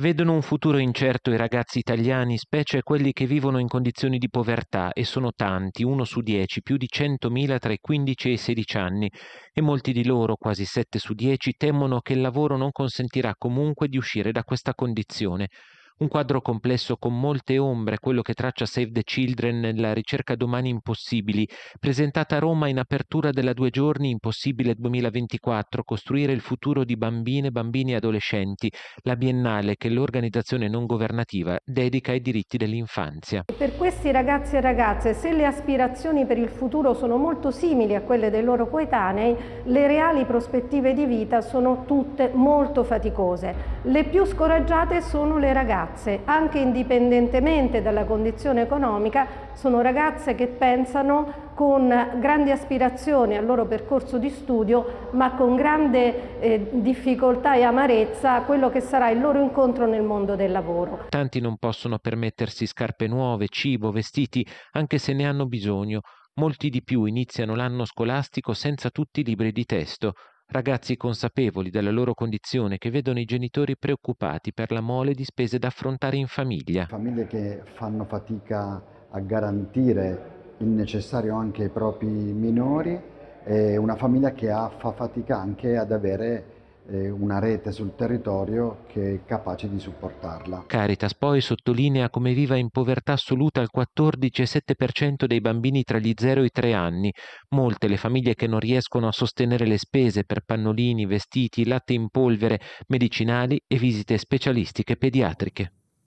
Vedono un futuro incerto i ragazzi italiani, specie quelli che vivono in condizioni di povertà e sono tanti, uno su dieci, più di 100.000 tra i 15 e i 16 anni e molti di loro, quasi 7 su 10, temono che il lavoro non consentirà comunque di uscire da questa condizione. Un quadro complesso con molte ombre, quello che traccia Save the Children nella ricerca domani impossibili, presentata a Roma in apertura della Due Giorni Impossibile 2024, costruire il futuro di bambine, bambini e adolescenti, la biennale che l'organizzazione non governativa dedica ai diritti dell'infanzia. Per questi ragazzi e ragazze, se le aspirazioni per il futuro sono molto simili a quelle dei loro coetanei, le reali prospettive di vita sono tutte molto faticose. Le più scoraggiate sono le ragazze ragazze, anche indipendentemente dalla condizione economica, sono ragazze che pensano con grandi aspirazioni al loro percorso di studio, ma con grande eh, difficoltà e amarezza a quello che sarà il loro incontro nel mondo del lavoro. Tanti non possono permettersi scarpe nuove, cibo, vestiti, anche se ne hanno bisogno. Molti di più iniziano l'anno scolastico senza tutti i libri di testo ragazzi consapevoli della loro condizione che vedono i genitori preoccupati per la mole di spese da affrontare in famiglia. Famiglie che fanno fatica a garantire il necessario anche ai propri minori e una famiglia che ha, fa fatica anche ad avere una rete sul territorio che è capace di supportarla. Caritas poi sottolinea come viva in povertà assoluta il 14,7% dei bambini tra gli 0 e i 3 anni, molte le famiglie che non riescono a sostenere le spese per pannolini, vestiti, latte in polvere, medicinali e visite specialistiche pediatriche.